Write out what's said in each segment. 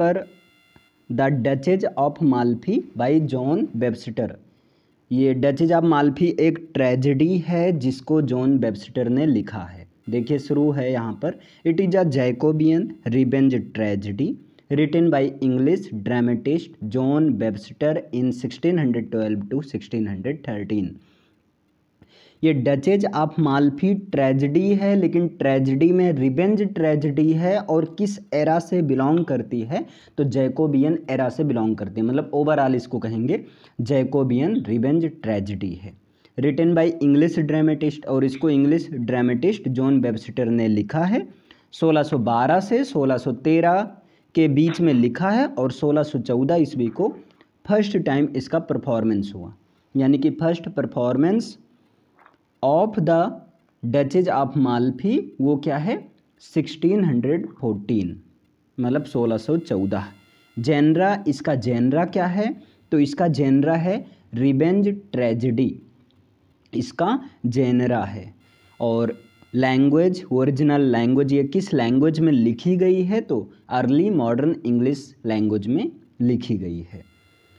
पर the Duchess of Malfi by John Webster ये Duchess of Malfi एक tragedy है जिसको जॉन वेबस्टर ने लिखा है देखिए शुरू है यहाँ पर it is a Jacobean revenge tragedy written by English dramatist John Webster in 1612 to thirteen ये डचेज ऑफ मालफी ट्रेजडी है लेकिन ट्रेजडी में रिवेंज ट्रेजडी है और किस एरा से बिलोंग करती है तो जैकोबियन एरा से बिलोंग करती है मतलब ओवरऑल इसको कहेंगे जैकोबियन रिवेंज ट्रेजडी है रिटन बाय इंग्लिश ड्रामेटिस्ट और इसको इंग्लिश ड्रामेटिस्ट जॉन बेबस्टर ने लिखा है 1612 से 1613 के बीच में लिखा है और 1614 ईस्वी को फर्स्ट टाइम इसका परफॉर्मेंस हुआ यानी कि first performance of the Duchess of Malfi वो क्या है 1614 मतलब 1614 जेनरा इसका जेनरा क्या है तो इसका जेनरा है रिवेंज ट्रेजिडी इसका जेनरा है और लैंग्वेज ओरिजिनल लैंग्वेज ये किस लैंग्वेज में लिखी गई है तो अर्ली मॉडर्न इंग्लिश लैंग्वेज में लिखी गई है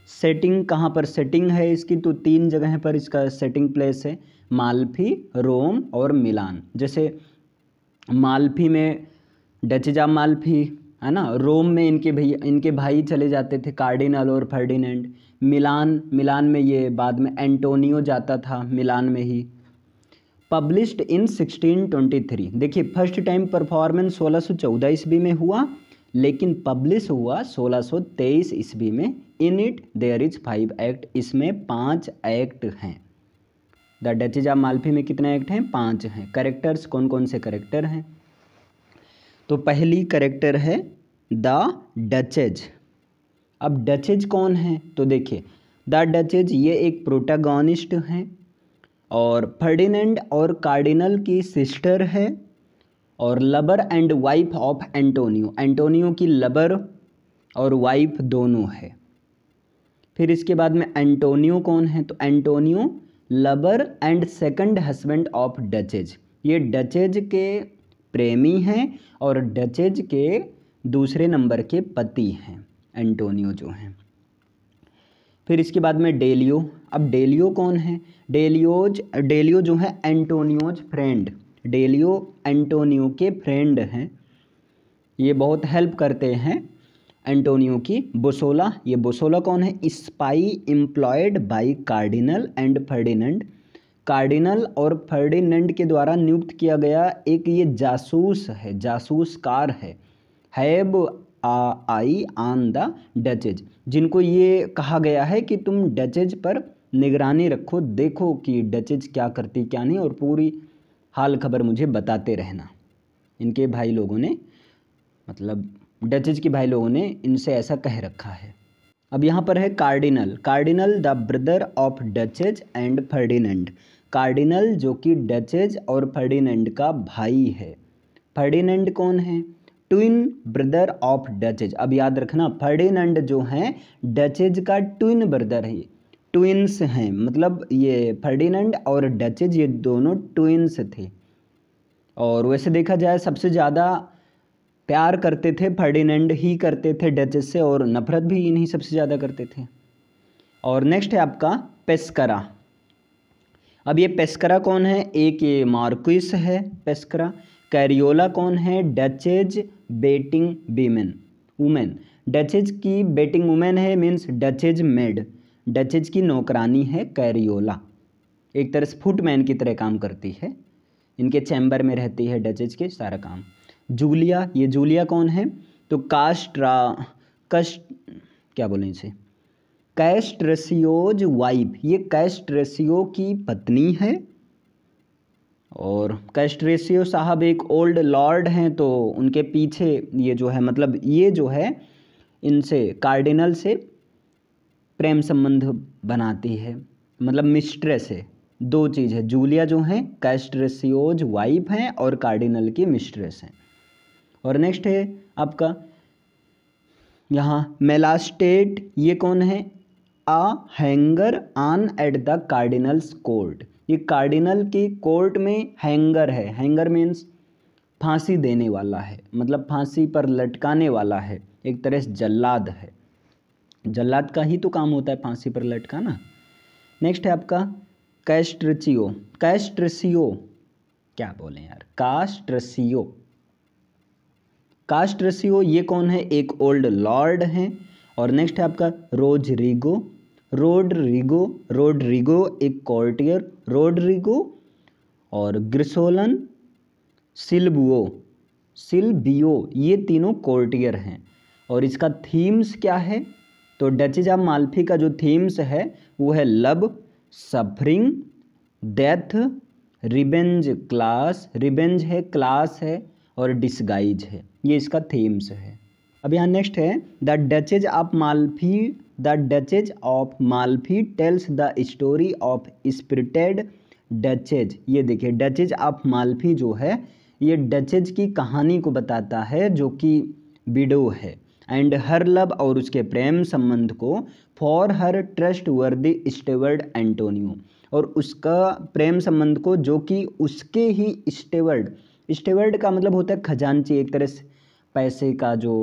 सेटिंग कहाँ पर सेटिंग है इसकी तो तीन जगह पर इसका सेटिंग प्लेस है मालफी रोम और मिलान जैसे मालफी में डचजा मालफी है ना रोम में इनके भैया इनके भाई चले जाते थे कार्डिनल और फर्डिनेंड मिलान मिलान में ये बाद में एंटोनियो जाता था मिलान में ही पब्लिश्ड इन 1623 देखिए फर्स्ट टाइम परफॉर्मेंस 1614 ईस्वी में हुआ लेकिन पब्लिश हुआ 1623 ईस्वी में in it there is five act इसमें पांच एक्ट हैं द डचेज ऑफ मालफी में कितने एक्ट हैं पांच हैं करेक्टर्स कौन कौन से करेक्टर हैं तो पहली करेक्टर है द डचेज अब डचेज कौन है तो देखिए द डचेज ये एक प्रोटागोनिस्ट हैं और फर्डिनेंड और कार्डिनल की सिस्टर है और लबर and wife of Antonio Antonio की लबर और वाइफ दोनों है फिर इसके बाद में एंटोनियो कौन है तो एंटोनियो लबर and second husband of Duchess ये डचेज के प्रेमी हैं और डचेज के दूसरे नंबर के पति हैं एंटोनियो जो हैं फिर इसके बाद में डेलियो अब डेलियो कौन है डेलियोज डेलियो जो है एंटोनियोज फ्रेंड डेलियो एंटोनियो के फ्रेंड हैं ये बहुत हेल्प करते हैं एंटोनियो की बोसोला ये बोसोला कौन है spy employed by Cardinal and Ferdinand Cardinal और फर्डिनेंड के द्वारा नियुक्त किया गया एक ये जासूस है जासूसकार है हैब आई ऑन द डचेज जिनको ये कहा गया है कि तुम डचेज पर निगरानी रखो देखो कि डचेज क्या करती क्या नहीं और पूरी हाल खबर मुझे बताते रहना इनके भाई लोगों ने मतलब डचेज के भाई लोगों ने इनसे ऐसा कह रखा है अब यहाँ पर है Cardinal Cardinal the brother of Duchess and Ferdinand Cardinal जो कि डचेज और फर्डिनेंड का भाई है फर्डिनेंड कौन है ट्विन ब्रदर ऑफ डचेज अब याद रखना फर्डिनेंड जो हैं डचेज का ट्विन ब्रदर है ट्विन्स हैं मतलब ये फर्डिनेंड और डचेज ये दोनों ट्विन्स थे और वैसे देखा जाए सबसे ज़्यादा प्यार करते थे फर्डिनेंड ही करते थे डचेज से और नफरत भी इन्हीं सबसे ज़्यादा करते थे और नेक्स्ट है आपका पेस्करा अब ये पेस्करा कौन है एक ये मार्क्विस है पेस्करा कैरियोला कौन है Duchess waiting women women Duchess की बेटिंग वुमेन है मीन्स डचेज मेड डचेज की नौकरानी है कैरियोला एक तरह से फुटमैन की तरह काम करती है इनके चैम्बर में रहती है डचेज के सारा काम जूलिया ये जूलिया कौन है तो कास्ट्रा कस्ट क्या बोलें इसे कैस्ट्रेसियोज वाइफ ये कैस्ट्रेसियो की पत्नी है और कैस्ट्रेसियो साहब एक ओल्ड लॉर्ड हैं तो उनके पीछे ये जो है मतलब ये जो है इनसे कार्डिनल से प्रेम संबंध बनाती है मतलब मिस्ट्रेस है दो चीज़ है जूलिया जो हैं कैस्ट्रेसियोज वाइफ हैं और कार्डिनल की मिस्ट्रेस हैं और नेक्स्ट है आपका यहाँ मेलास्टेट ये कौन है a hanger on at the Cardinal's court ये कार्डिनल की कोर्ट में हैंगर है हैंगर मीन्स फांसी देने वाला है मतलब फांसी पर लटकाने वाला है एक तरह से जल्लाद है जल्लाद का ही तो काम होता है फांसी पर लटकाना नेक्स्ट है आपका कैस्ट्रचियो कैस्ट्रसियो क्या बोले यार कास्ट्रसियो कास्ट्रसियो ये कौन है एक ओल्ड लॉर्ड है और नेक्स्ट है आपका रिगो रोड रिगो एक कॉर्टियर रिगो और ग्रिसोलन सिल्बुओ सिल्बियो ये तीनों कोर्टियर हैं और इसका थीम्स क्या है तो डचेज ऑफ मालफी का जो थीम्स है वो है love suffering death revenge class revenge है क्लास है और डिसगाइज है ये इसका थीम्स है अब यहाँ नेक्स्ट है the Duchess of Malfi the Duchess of Malfi tells the story of spirited Duchess ये देखिए डचेज ऑफ मालफी जो है ये डचेज की कहानी को बताता है जो कि बिडो है एंड हर लब और उसके प्रेम संबंध को for her trustworthy steward Antonio और उसका प्रेम संबंध को जो कि उसके ही स्टेवर्ड स्टेवर्ड का मतलब होता है खजानची एक तरह से पैसे का जो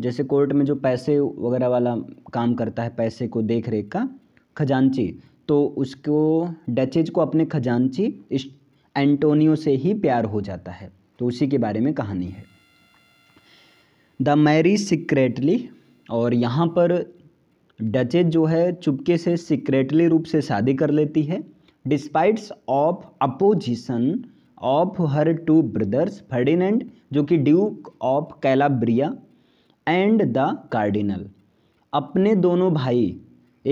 जैसे कोर्ट में जो पैसे वगैरह वाला काम करता है पैसे को देख रेख का खजानची तो उसको डचेज को अपने खजानची एंटोनियो से ही प्यार हो जाता है तो उसी के बारे में कहानी है द मैरी सिक्रेटली और यहाँ पर डचेज जो है चुपके से सिक्रेटली रूप से शादी कर लेती है despites of opposition of her two brothers Ferdinand जो कि duke of Calabria and the Cardinal अपने दोनों भाई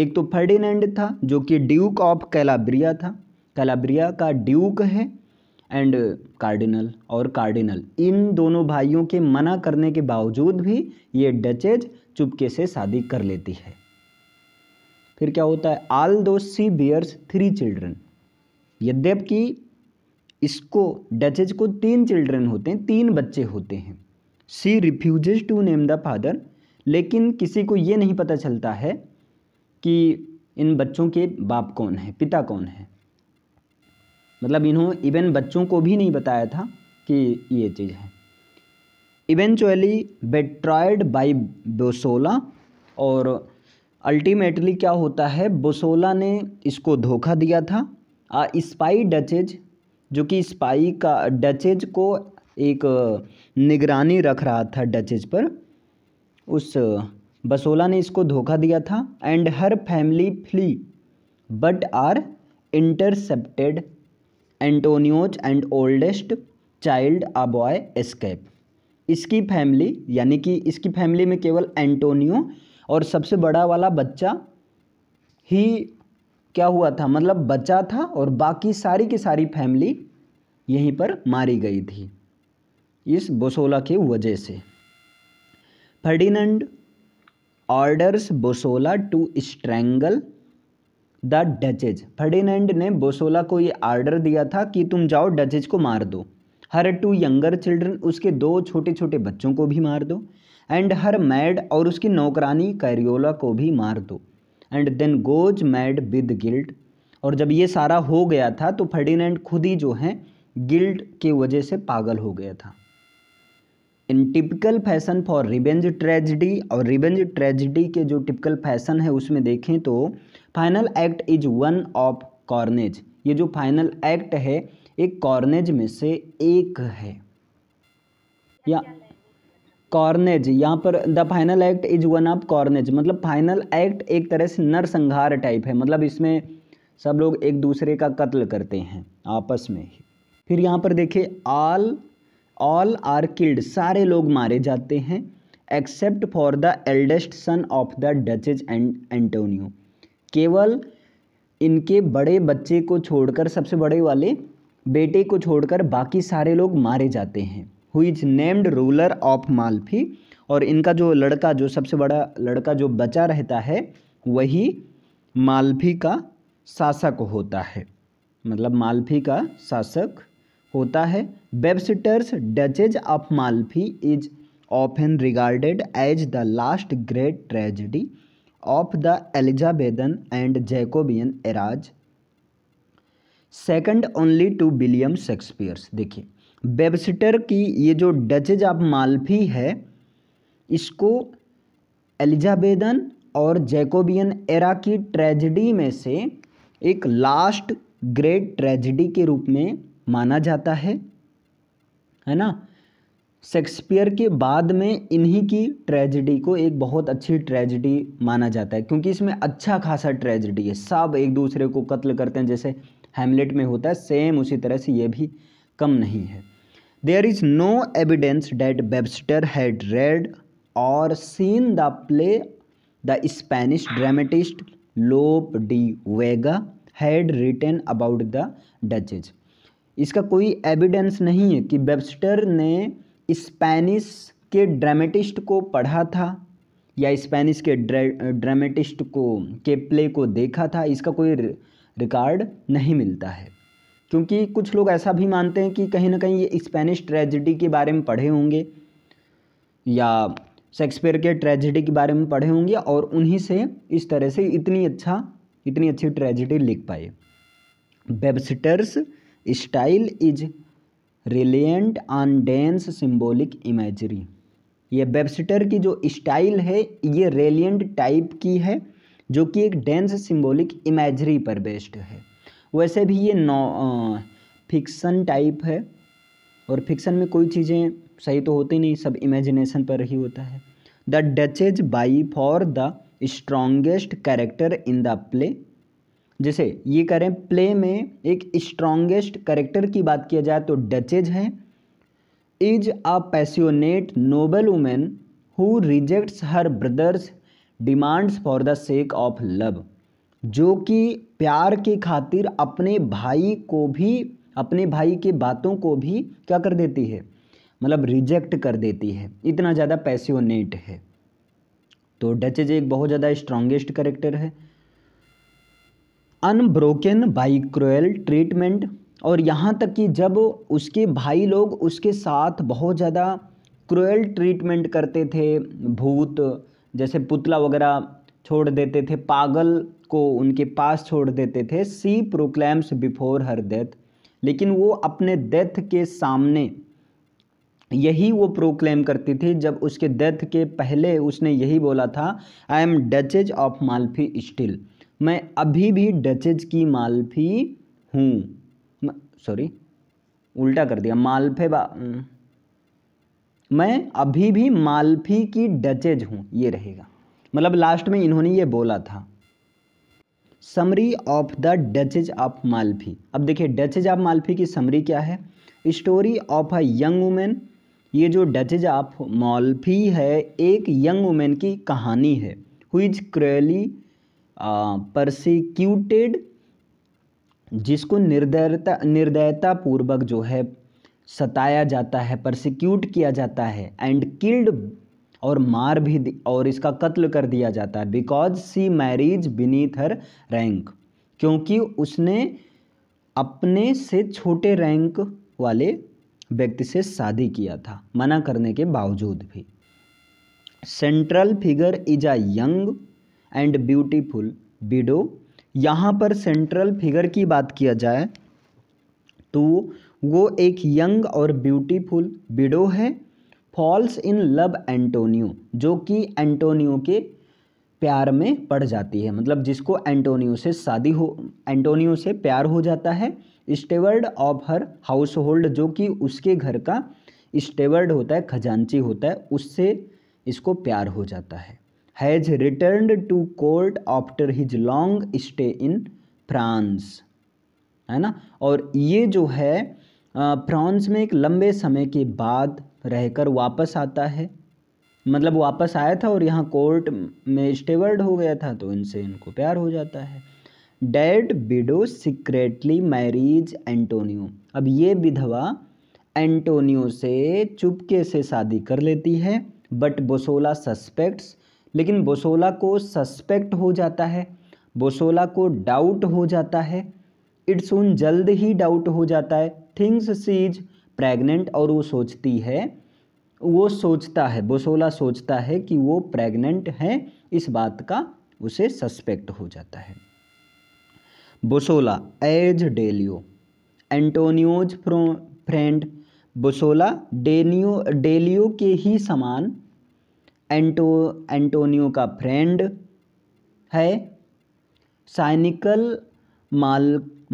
एक तो फर्डिनेंड था जो कि ड्यूक ऑफ कैलाब्रिया था कैलाब्रिया का ड्यूक है एंड कार्डिनल और कार्डिनल इन दोनों भाइयों के मना करने के बावजूद भी ये डचेज चुपके से शादी कर लेती है फिर क्या होता है although she bears three children यद्यप कि इसको डचेज को तीन चिल्ड्रन होते हैं तीन बच्चे होते हैं she refuse to name the father लेकिन किसी को ये नहीं पता चलता है कि इन बच्चों के बाप कौन है पिता कौन है मतलब इन्होंने इवन बच्चों को भी नहीं बताया था कि ये चीज़ है इवेंचुअली बेट्रॉयड बाई बोसोला और अल्टीमेटली क्या होता है बोसोला ने इसको धोखा दिया था आ स्पाई डचेज जो कि स्पाई का डचेज को एक निगरानी रख रहा था डचेज पर उस बसोला ने इसको धोखा दिया था and her family flee but are intercepted Antonio's and oldest child a boy escape इसकी फैमिली यानी कि इसकी फैमिली में केवल एंटोनियो और सबसे बड़ा वाला बच्चा ही क्या हुआ था मतलब बच्चा था और बाकी सारी की सारी फैमिली यहीं पर मारी गई थी इस बोसोला की वजह से Ferdinand orders Bosola to strangle the Duchess Ferdinand ने बोसोला को ये आर्डर दिया था कि तुम जाओ डचेज को मार दो हर टू यंगर चिल्ड्रन उसके दो छोटे छोटे बच्चों को भी मार दो एंड हर मैड और उसकी नौकरानी कैरियोला को भी मार दो and then goes mad with guilt और जब ये सारा हो गया था तो फर्डिनेंड खुद ही जो है गिल्ट के वजह से पागल हो गया था in typical fashion for revenge tragedy और रिवेंज ट्रेजिडी के जो टिपिकल फैशन है उसमें देखें तो final act is one of carnage ये जो फाइनल एक्ट है एक कॉर्नेज में से एक है या कॉर्नेज यहाँ पर the final act is one of carnage मतलब फाइनल एक्ट एक तरह से नरसंहार टाइप है मतलब इसमें सब लोग एक दूसरे का कत्ल करते हैं आपस में फिर यहाँ पर देखिए ऑल ऑल आर किल्ड सारे लोग मारे जाते हैं except for the eldest son of the Duchess and Antonio केवल इनके बड़े बच्चे को छोड़कर सबसे बड़े वाले बेटे को छोड़कर बाकी सारे लोग मारे जाते हैं who is named ruler of Malfi और इनका जो लड़का जो सबसे बड़ा लड़का जो बचा रहता है वही मालफी का शासक होता है मतलब मालफी का शासक होता है Webster's Duchess of Malfi is often regarded as the last great tragedy of the Elizabethan and Jacobean eras second only to William Shakespeare's देखिए बेबसिटर की ये जो डचेज ऑफ मालफी है इसको एलिजाबेदन और जैकोबियन एरा की ट्रेजिडी में से एक लास्ट ग्रेट ट्रेजिडी के रूप में माना जाता है है ना शेक्सपियर के बाद में इन्हीं की ट्रेजिडी को एक बहुत अच्छी ट्रेजिडी माना जाता है क्योंकि इसमें अच्छा खासा ट्रेजिडी है सब एक दूसरे को कत्ल करते हैं जैसे हेमलेट में होता है सेम उसी तरह से ये भी कम नहीं है there is no evidence that Webster had read और seen the play the Spanish dramatist Lope de Vega had written about the Duchess इसका कोई एविडेंस नहीं है कि वेबस्टर ने स्पेनिश के ड्रामेटिस्ट को पढ़ा था या स्पेनिश के ड्रामेटिस्ट को के प्ले को देखा था इसका कोई रिकॉर्ड नहीं मिलता है क्योंकि कुछ लोग ऐसा भी मानते हैं कि कहीं ना कहीं ये स्पेनिश ट्रेजिडी के बारे में पढ़े होंगे या शेक्सपियर के ट्रेजिडी के बारे में पढ़े होंगे और उन्हीं से इस तरह से इतनी अच्छा इतनी अच्छी ट्रेजिडी लिख पाए Webster's style is reliant on dense symbolic imagery ये वेबस्टर की जो स्टाइल है ये रेलियंट टाइप की है जो कि एक डेंस सिम्बोलिक इमेजरी पर बेस्ड है वैसे भी ये नॉ फिक्सन टाइप है और फिक्सन में कोई चीज़ें सही तो होती नहीं सब इमेजिनेशन पर ही होता है the Duchess by far the strongest character in the play जैसे ये करें प्ले में एक स्ट्रॉन्गेस्ट करेक्टर की बात किया जाए तो डचेज है is a passionate noble woman who rejects her brothers demands for the sake of love जो कि प्यार की खातिर अपने भाई को भी अपने भाई के बातों को भी क्या कर देती है मतलब रिजेक्ट कर देती है इतना ज़्यादा पैसियोनेट है तो डचेज एक बहुत ज़्यादा स्ट्रॉन्गेस्ट करेक्टर है अनब्रोकन बाई क्रोयल ट्रीटमेंट और यहाँ तक कि जब उसके भाई लोग उसके साथ बहुत ज़्यादा क्रोयल ट्रीटमेंट करते थे भूत जैसे पुतला वगैरह छोड़ देते थे पागल को उनके पास छोड़ देते थे सी प्रोक्लैम्स बिफोर हर डेथ लेकिन वो अपने डेथ के सामने यही वो प्रोक्लेम करती थी जब उसके डेथ के पहले उसने यही बोला था I am Duchess of Malfi still मैं अभी भी डचेज की मालफी हूँ सॉरी उल्टा कर दिया मालफे बा मैं अभी भी मालफी की डचेज हूँ ये रहेगा मतलब लास्ट में इन्होंने ये बोला था summary of the Duchess of Malfi अब देखिए डचेज ऑफ मालफी की समरी क्या है story of a young woman ये जो डचेज ऑफ मालफी है एक यंग वुमेन की कहानी है हुई इज परसिक्यूटेड जिसको निर्दयता निर्दयता पूर्वक जो है सताया जाता है परसिक्यूट किया जाता है एंड किल्ड और मार भी और इसका कत्ल कर दिया जाता है because she marriage beneath her rank क्योंकि उसने अपने से छोटे रैंक वाले व्यक्ति से शादी किया था मना करने के बावजूद भी central figure is a young and beautiful widow यहाँ पर सेंट्रल फिगर की बात किया जाए तो वो एक यंग और ब्यूटीफुल बिडो है फॉल्स इन लव एंटोनियो जो कि एंटोनियो के प्यार में पड़ जाती है मतलब जिसको एंटोनियो से शादी हो एंटोनियो से प्यार हो जाता है steward of her household जो कि उसके घर का स्टेवर्ड होता है खजांची होता है उससे इसको प्यार हो जाता है has return to court after his long stay in France है ना और ये जो है फ्रांस में एक लंबे समय के बाद रहकर वापस आता है मतलब वापस आया था और यहाँ कोर्ट में स्टेवर्ड हो गया था तो इनसे इनको प्यार हो जाता है dead widow secretly marriage Antonio अब ये विधवा एंटोनियो से चुपके से शादी कर लेती है बट बोसोला सस्पेक्ट्स लेकिन हम्म। बोसोला को सस्पेक्ट हो जाता है बोसोला को डाउट हो जाता है इट्सून जल्द ही डाउट हो जाता है थिंग्स सी इज प्रेग्नेंट और वो सोचती है वो सोचता है बोसोला सोचता है कि वो प्रेग्नेंट है इस बात का उसे सस्पेक्ट हो जाता है Bosola as Delio Antonio's friend Bosola डेनियो डेलियो के ही समान एंटो एंटोनियो का फ्रेंड है साइनिकल माल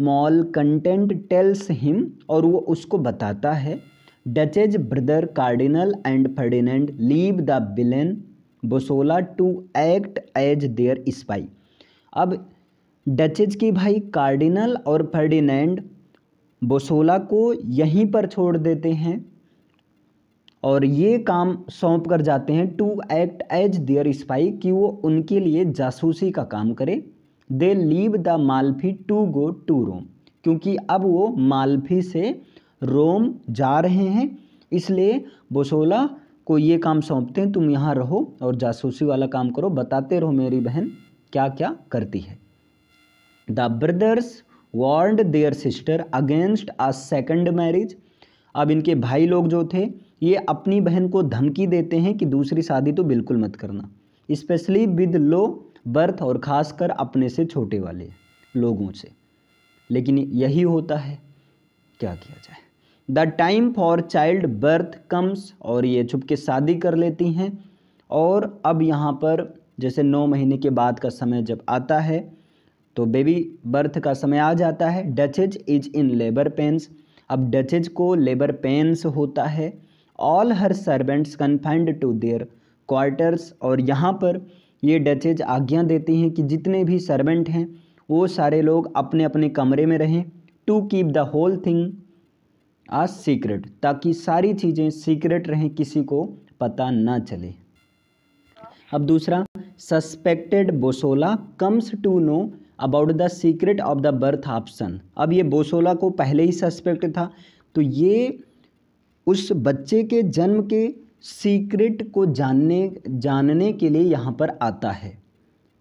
मॉल कंटेंट टेल्स हिम और वो उसको बताता है Duchess brother Cardinal and Ferdinand leave the villain Bosola to act as their spy अब डचेज की भाई कार्डिनल और फर्डिनेंड बोसोला को यहीं पर छोड़ देते हैं और ये काम सौंप कर जाते हैं to act as their spy कि वो उनके लिए जासूसी का काम करे they leave the Malfi to go to Rome क्योंकि अब वो मालफी से रोम जा रहे हैं इसलिए बोसोला को ये काम सौंपते हैं तुम यहाँ रहो और जासूसी वाला काम करो बताते रहो मेरी बहन क्या क्या करती है the brothers ward their sister against a second marriage अब इनके भाई लोग जो थे ये अपनी बहन को धमकी देते हैं कि दूसरी शादी तो बिल्कुल मत करना इस्पेशली विद लो बर्थ और ख़ासकर अपने से छोटे वाले लोगों से लेकिन यही होता है क्या किया जाए the time for childbirth comes और ये छुप के शादी कर लेती हैं और अब यहाँ पर जैसे नौ महीने के बाद का समय जब आता है तो बेबी बर्थ का समय आ जाता है Duchess is in labour pains अब डचेज को लेबर पेंस होता है all her servants confined to their quarters और यहाँ पर ये डचेज आज्ञा देती हैं कि जितने भी सर्वेंट हैं वो सारे लोग अपने अपने कमरे में रहें to keep the whole thing a secret ताकि सारी चीज़ें सीक्रेट रहें किसी को पता ना चले अब दूसरा suspected Bosola comes to know about the secret of the birth of son अब ये बोसोला को पहले ही सस्पेक्ट था तो ये उस बच्चे के जन्म के सीक्रेट को जानने जानने के लिए यहाँ पर आता है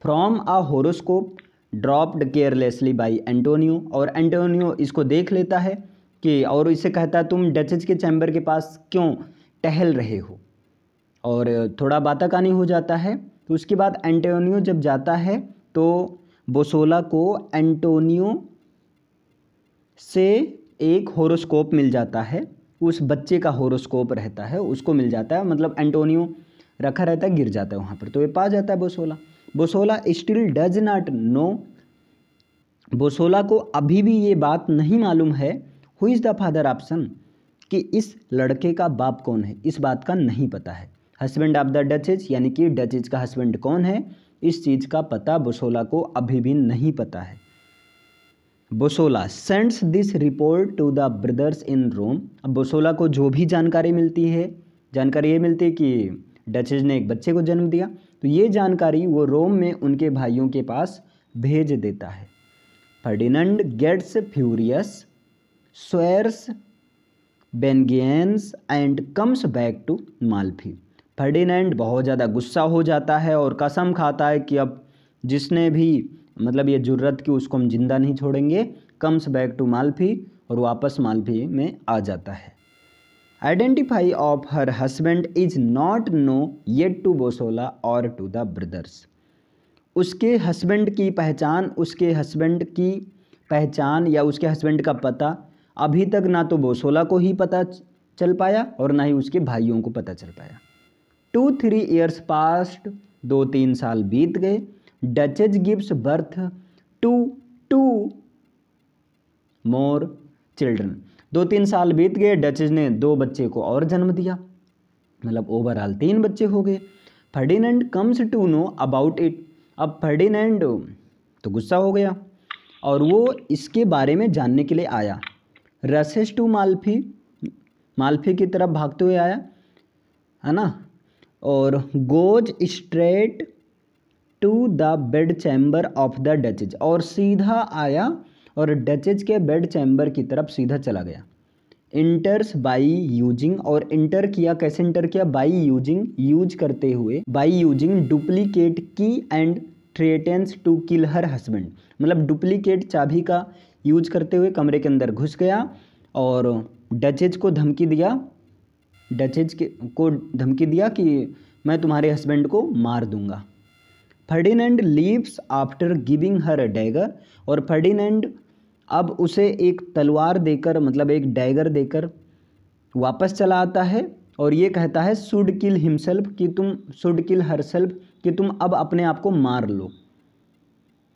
from a horoscope dropped carelessly by Antonio और एंटोनियो इसको देख लेता है कि और इसे कहता है तुम डचज के चैम्बर के पास क्यों टहल रहे हो और थोड़ा बाताकानी हो जाता है तो उसके बाद एंटोनियो जब जाता है तो बोसोला को एंटोनियो से एक होरोस्कोप मिल जाता है उस बच्चे का होरोस्कोप रहता है उसको मिल जाता है मतलब एंटोनियो रखा रहता है गिर जाता है वहाँ पर तो ये पा जाता है Bosola Bosola still does not know Bosola को अभी भी ये बात नहीं मालूम है who is the father of son कि इस लड़के का बाप कौन है इस बात का नहीं पता है हस्बैंड ऑफ द डचेज यानी कि डचेज का हस्बैंड कौन है इस चीज़ का पता बोसोला को अभी भी नहीं पता है Bosola sends this report to the brothers in Rome अब बोसोला को जो भी जानकारी मिलती है जानकारी ये मिलती है कि डचेज ने एक बच्चे को जन्म दिया तो ये जानकारी वो रोम में उनके भाइयों के पास भेज देता है Ferdinand gets furious swears vengeance and comes back to Malfi Ferdinand बहुत ज़्यादा गुस्सा हो जाता है और कसम खाता है कि अब जिसने भी मतलब ये ज़रूरत की उसको हम ज़िंदा नहीं छोड़ेंगे कम्स बैक टू मालफी और वापस मालफी में आ जाता है identify of her husband is not known yet to Bosola और टू द ब्रदर्स उसके हस्बैंड की पहचान उसके हस्बैंड की पहचान या उसके हस्बैंड का पता अभी तक ना तो बोसोला को ही पता चल पाया और ना ही उसके भाइयों को पता चल पाया टू थ्री ईयर्स पास्ट दो तीन साल बीत गए Duchess gives birth to two more children दो तीन साल बीत गए डचेज ने दो बच्चे को और जन्म दिया मतलब ओवरऑल तीन बच्चे हो गए Ferdinand comes to know about it अब फर्डिनेंड तो गुस्सा हो गया और वो इसके बारे में जानने के लिए आया रसेस टू मालफी मालफी की तरफ भागते हुए आया है ना और goes straight to the bed chamber of the Duchess और सीधा आया और डचेज के बेड चैम्बर की तरफ सीधा चला गया इंटर्स बाई यूजिंग और इंटर किया कैसे इंटर किया बाई यूजिंग यूज करते हुए by using duplicate key and threatens to kill her husband मतलब डुप्लीकेट चाबी का यूज करते हुए कमरे के अंदर घुस गया और डचेज को धमकी दिया डचेज के को धमकी दिया कि मैं तुम्हारे हस्बैंड को मार दूंगा Ferdinand leaves after giving her a dagger और फर्डिनेंड अब उसे एक तलवार देकर मतलब एक डैगर देकर वापस चला आता है और ये कहता है सुड किल हिमसेल्फ कि तुम सुड किल हर सेल्फ कि तुम अब अपने आप को मार लो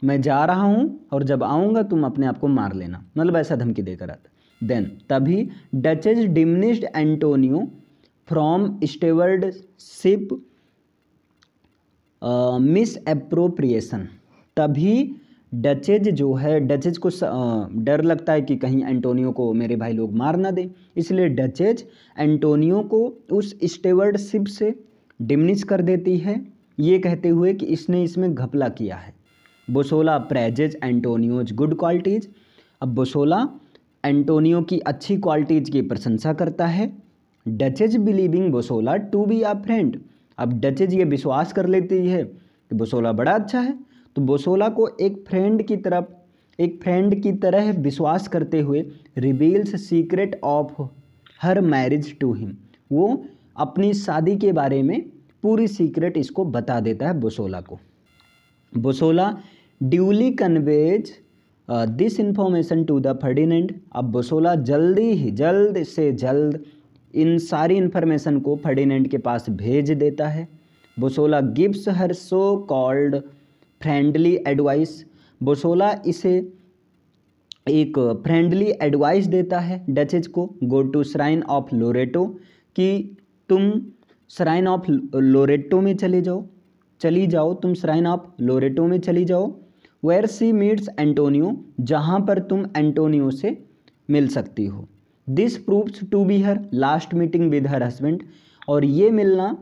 मैं जा रहा हूँ और जब आऊँगा तुम अपने आप को मार लेना मतलब ऐसा धमकी देकर आता देन तभी Duchess dismissed Antonio from stewardship misappropriation तभी डचेज जो है डचेज को डर लगता है कि कहीं एंटोनियो को मेरे भाई लोग मार ना दें इसलिए डचेज एंटोनियो को उस स्टेवर्ड शिप से डिमनिश कर देती है ये कहते हुए कि इसने इसमें घपला किया है Bosola praises Antonio's good qualities अब बोसोला एंटोनियो की अच्छी क्वालिटीज़ की प्रशंसा करता है Duchess believing Bosola to be a friend अब डचेज ये विश्वास कर लेती है कि बोसोला बड़ा अच्छा है तो बोसोला को एक फ्रेंड की तरफ एक फ्रेंड की तरह विश्वास करते हुए reveals secret of her marriage to him वो अपनी शादी के बारे में पूरी सीक्रेट इसको बता देता है बोसोला को Bosola duly conveys this information to the Ferdinand अब बोसोला जल्दी ही जल्द से जल्द इन सारी इन्फॉर्मेशन को फर्डिनेंड के पास भेज देता है Bosola gives her so called friendly advice Bosola इसे एक फ्रेंडली एडवाइस देता है डचेज को go to shrine of Loreto कि तुम श्राइन ऑफ लोरेटो में चले जाओ चली जाओ तुम श्राइन ऑफ लोरेटो में चली जाओ वेयर सी मीट्स एंटोनियो जहाँ पर तुम एंटोनियो से मिल सकती हो this proves to be her last meeting with her husband और ये मिलना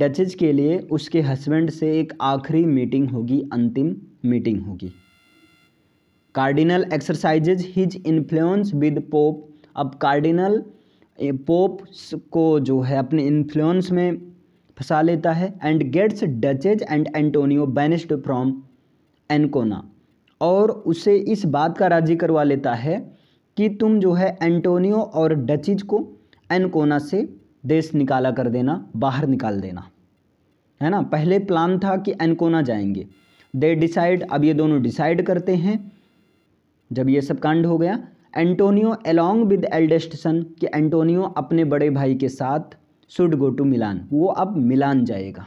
डचेज के लिए उसके हस्बैंड से एक आखिरी मीटिंग होगी अंतिम मीटिंग होगी Cardinal exercises his influence with Pope अब कार्डिनल पोप को जो है अपने इन्फ्लुएंस में फंसा लेता है and gets Duchess and Antonio banished from Ancona और उसे इस बात का राजी करवा लेता है कि तुम जो है एंटोनियो और डचिज को एनकोना से देश निकाला कर देना बाहर निकाल देना है ना पहले प्लान था कि एनकोना जाएंगे दे डिसाइड अब ये दोनों डिसाइड करते हैं जब ये सब कांड हो गया Antonio along with eldest son कि एंटोनियो अपने बड़े भाई के साथ शुड गो टू मिलान वो अब मिलान जाएगा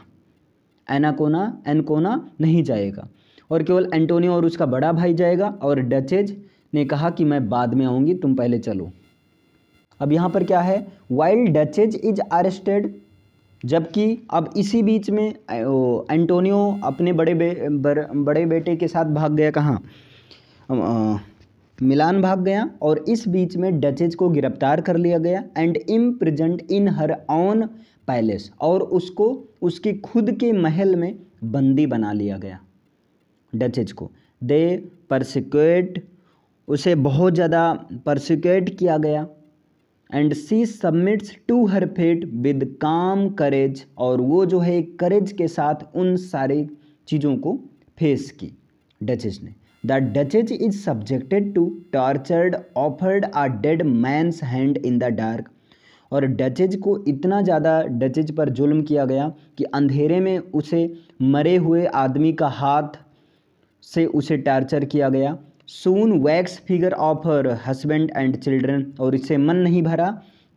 एनाकोना एनकोना नहीं जाएगा और केवल एंटोनियो और उसका बड़ा भाई जाएगा और डचेज ने कहा कि मैं बाद में आऊँगी तुम पहले चलो अब यहाँ पर क्या है वाइल्ड डचेज इज अरेस्टेड जबकि अब इसी बीच में एंटोनियो अपने बड़े बे, बर, बड़े बेटे के साथ भाग गया कहाँ मिलान भाग गया और इस बीच में डचेज को गिरफ्तार कर लिया गया and imprisoned in her own palace और उसको उसके खुद के महल में बंदी बना लिया गया डचेज को दे परसिक्यूट उसे बहुत ज़्यादा परसिक्यूट किया गया and she submits to her fate with calm courage और वो जो है करेज के साथ उन सारे चीज़ों को फेस की डचेज ने the Duchess is subjected to tortured offered a dead man's hand in the dark और डचेज को इतना ज़्यादा डचेज पर जुल्म किया गया कि अंधेरे में उसे मरे हुए आदमी का हाथ से उसे टार्चर किया गया shown wax figure of her husband and children और इससे मन नहीं भरा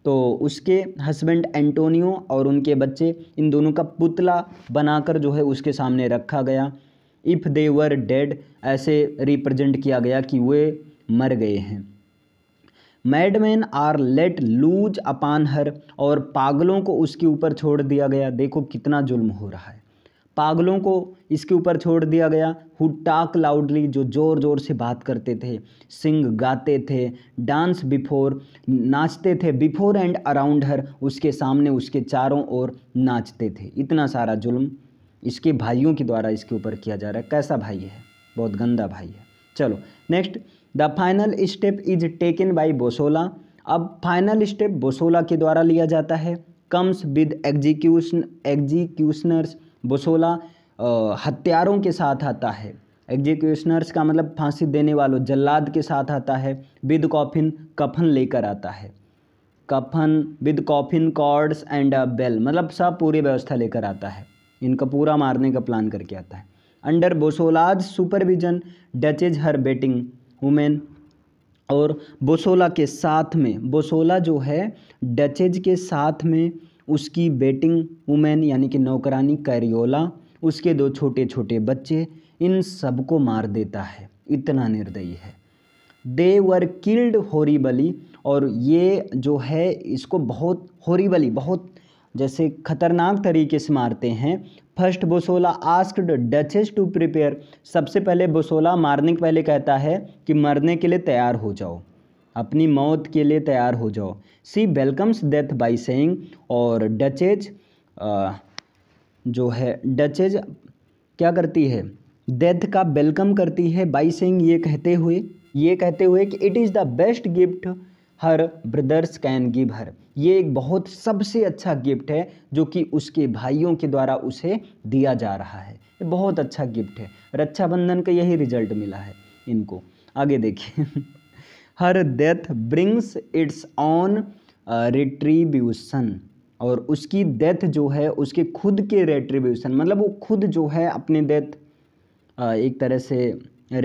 तो उसके हस्बैंड एंटोनियो और उनके बच्चे इन दोनों का पुतला बनाकर जो है उसके सामने रखा गया इफ़ दे वर डेड ऐसे रिप्रेजेंट किया गया कि वे मर गए हैं madmen are let loose upon her और पागलों को उसके ऊपर छोड़ दिया गया देखो कितना जुल्म हो रहा है पागलों को इसके ऊपर छोड़ दिया गया हु टाक लाउडली जो ज़ोर ज़ोर से बात करते थे सिंग गाते थे डांस बिफोर नाचते थे बिफोर एंड अराउंड हर उसके सामने उसके चारों ओर नाचते थे इतना सारा जुल्म इसके भाइयों के द्वारा इसके ऊपर किया जा रहा है कैसा भाई है बहुत गंदा भाई है चलो next the final step is taken by Bosola अब फाइनल स्टेप बोसोला के द्वारा लिया जाता है comes with execution executioners Bosola हथियारों के साथ आता है एग्जीक्यूशनर्स का मतलब फांसी देने वालों जल्लाद के साथ आता है विद कॉफिन कफन लेकर आता है कफन with coffin cords and a bell मतलब सब पूरी व्यवस्था लेकर आता है इनका पूरा मारने का प्लान करके आता है under Bosola's supervision is her waiting women और बोसोला के साथ में बोसोला जो है डचेज के साथ में उसकी बेटिंग वुमेन यानी कि नौकरानी कैरियोला उसके दो छोटे छोटे बच्चे इन सबको मार देता है इतना निर्दयी है दे वर किल्ड हॉरीबली और ये जो है इसको बहुत हॉरीबली बहुत जैसे खतरनाक तरीके से मारते हैं first Bosola asked Duchess to prepare सबसे पहले बोसोला मारने के पहले कहता है कि मरने के लिए तैयार हो जाओ अपनी मौत के लिए तैयार हो जाओ she welcomes death by saying और डचेज जो है डचेज क्या करती है डेथ का वेलकम करती है बाई सेइंग ये कहते हुए ये कहते हुए कि it is the best gift her brothers can give her ये एक बहुत सबसे अच्छा गिफ्ट है जो कि उसके भाइयों के द्वारा उसे दिया जा रहा है बहुत अच्छा गिफ्ट है रक्षाबंधन का यही रिजल्ट मिला है इनको आगे देखिए her death brings its own retribution और उसकी डेथ जो है उसके खुद के रेट्रीब्यूशन मतलब वो खुद जो है अपने डेथ uh, एक तरह से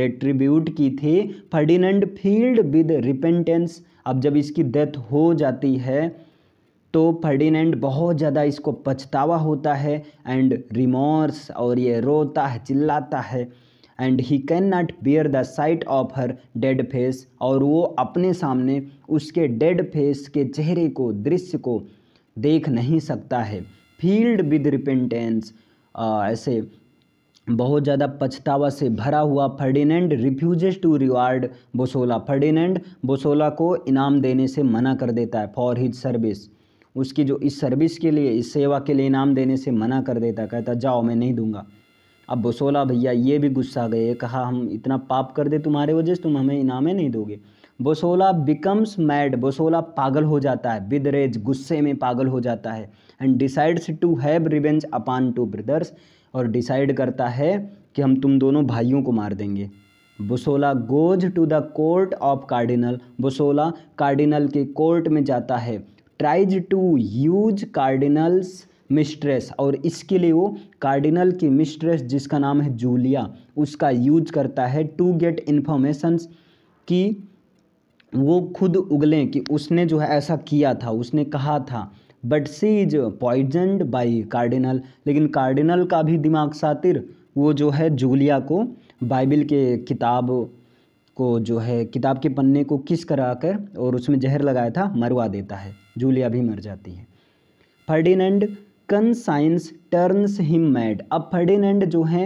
रेट्रीब्यूट की थी फर्डिनेंड फील्ड विद रिपेंटेंस अब जब इसकी डेथ हो जाती है तो फर्डिनेंड बहुत ज़्यादा इसको पछतावा होता है एंड रिमोर्स और ये रोता है चिल्लाता है and he can not bear the sight of her dead face और वो अपने सामने उसके डेड फेस के चेहरे को दृश्य को देख नहीं सकता है फील्ड विद रिपेंटेंस ऐसे बहुत ज़्यादा पछतावा से भरा हुआ Ferdinand refuses to reward Bosola Ferdinand Bosola को इनाम देने से मना कर देता है फॉर हिज सर्विस उसकी जो इस सर्विस के लिए इस सेवा के लिए इनाम देने से मना कर देता कहता जाओ मैं नहीं दूंगा अब बसोला भैया ये भी गुस्सा गए कहा हम इतना पाप कर दे तुम्हारे वजह से तुम हमें इनामे नहीं दोगे बसोला बिकम्स मैड बसोला पागल हो जाता है बिदरेज गुस्से में पागल हो जाता है and decides to have revenge upon two brothers और डिसाइड करता है कि हम तुम दोनों भाइयों को मार देंगे Bosola goes to the court of Cardinal Bosola Cardinal के कोर्ट में जाता है tries to use Cardinal's mistress और इसके लिए वो कार्डिनल की मिस्ट्रेस जिसका नाम है जूलिया उसका यूज करता है टू गेट इन्फॉर्मेशंस कि वो खुद उगलें कि उसने जो है ऐसा किया था उसने कहा था but she is poisoned by Cardinal लेकिन कार्डिनल का भी दिमाग सातिर वो जो है जूलिया को बाइबिल के किताब को जो है किताब के पन्ने को किस करा कर और उसमें जहर लगाया था मरवा देता है जूलिया भी मर जाती है Ferdinand conscience turns him mad अब फर्डिनेंड जो है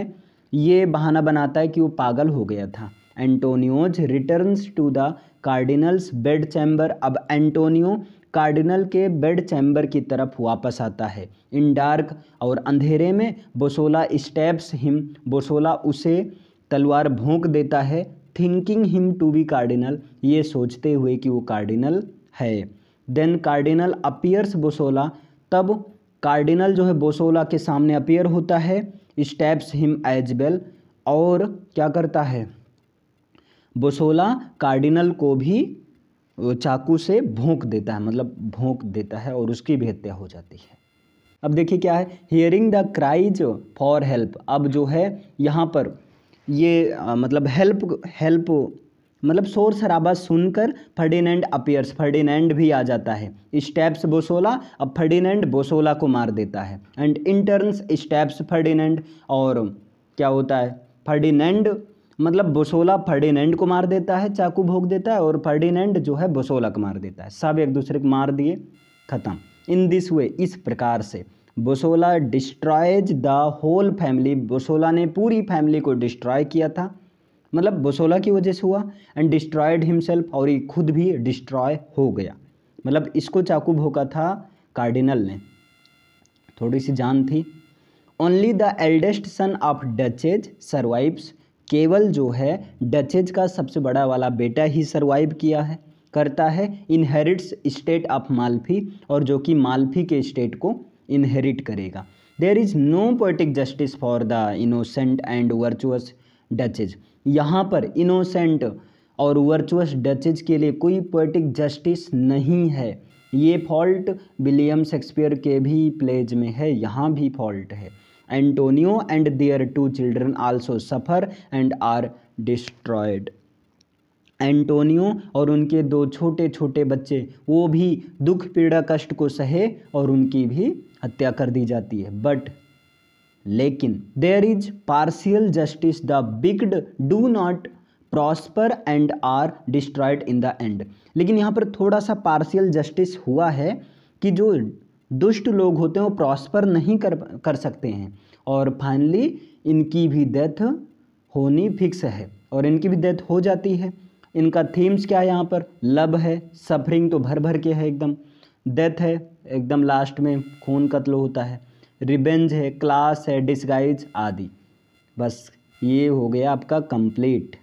ये बहाना बनाता है कि वो पागल हो गया था Antonio's returns to the Cardinal's bed chamber अब एंटोनियो कार्डिनल के बेड चैम्बर की तरफ वापस आता है इन डार्क और अंधेरे में बोसोला स्टेप्स हिम बोसोला उसे तलवार भोंक देता है thinking him to be Cardinal ये सोचते हुए कि वो कार्डिनल है देन कार्डिनल अपियर्स बोसोला तब कार्डिनल जो है बोसोला के सामने अपीयर होता है स्टेप्स हिम एज वेल और क्या करता है बोसोला कार्डिनल को भी चाकू से भोंक देता है मतलब भोंक देता है और उसकी भी हत्या हो जाती है अब देखिए क्या है hearing the cries for help अब जो है यहाँ पर ये आ, मतलब हेल्प हेल्प मतलब शोर शराबा सुनकर फर्डिनेंड अपियर्स फर्डिनेंड भी आ जाता है स्टेप्स बोसोला अब फर्डिनेंड बोसोला को मार देता है एंड इंटर्न्स स्टेप्स फर्डिनेंड और क्या होता है फर्डिनेंड मतलब बोसोला फर्डिनेंड को मार देता है चाकू भोग देता है और फर्डिनेंड जो है बोसोला को मार देता है सब एक दूसरे को मार दिए ख़त्म इन दिस वे इस प्रकार से Bosola destroys the whole family Bosola ने पूरी फैमिली को डिस्ट्रॉय किया था मतलब बसोला की वजह से हुआ एंड डिस्ट्रॉयड हिमसेल्फ और ये खुद भी डिस्ट्रॉय हो गया मतलब इसको चाकू भोका था कार्डिनल ने थोड़ी सी जान थी only the eldest son of Duchess survives केवल जो है डचेज का सबसे बड़ा वाला बेटा ही सर्वाइव किया है करता है इनहेरिट्स स्टेट ऑफ मालफी और जो कि मालफी के स्टेट को इनहेरिट करेगा there is no poetic justice for the innocent and virtuous Duchess यहाँ पर इनोसेंट और वर्चुअस डचेज के लिए कोई पोइटिक जस्टिस नहीं है ये फॉल्ट विलियम शेक्सपियर के भी प्लेज में है यहाँ भी फॉल्ट है Antonio and their two children also suffer and are destroyed Antonio और उनके दो छोटे छोटे बच्चे वो भी दुख पीड़ा कष्ट को सहे और उनकी भी हत्या कर दी जाती है बट लेकिन there is partial justice the wicked do not prosper and are destroyed in the end लेकिन यहाँ पर थोड़ा सा पार्शियल जस्टिस हुआ है कि जो दुष्ट लोग होते हैं वो प्रॉस्पर नहीं कर कर सकते हैं और फाइनली इनकी भी डेथ होनी फिक्स है और इनकी भी डेथ हो जाती है इनका थीम्स क्या है यहाँ पर लव है सफरिंग तो भर भर के है एकदम डेथ है एकदम लास्ट में खून कत्ल होता है रिबेंज है क्लास है डिस्गाइज आदि बस ये हो गया आपका कंप्लीट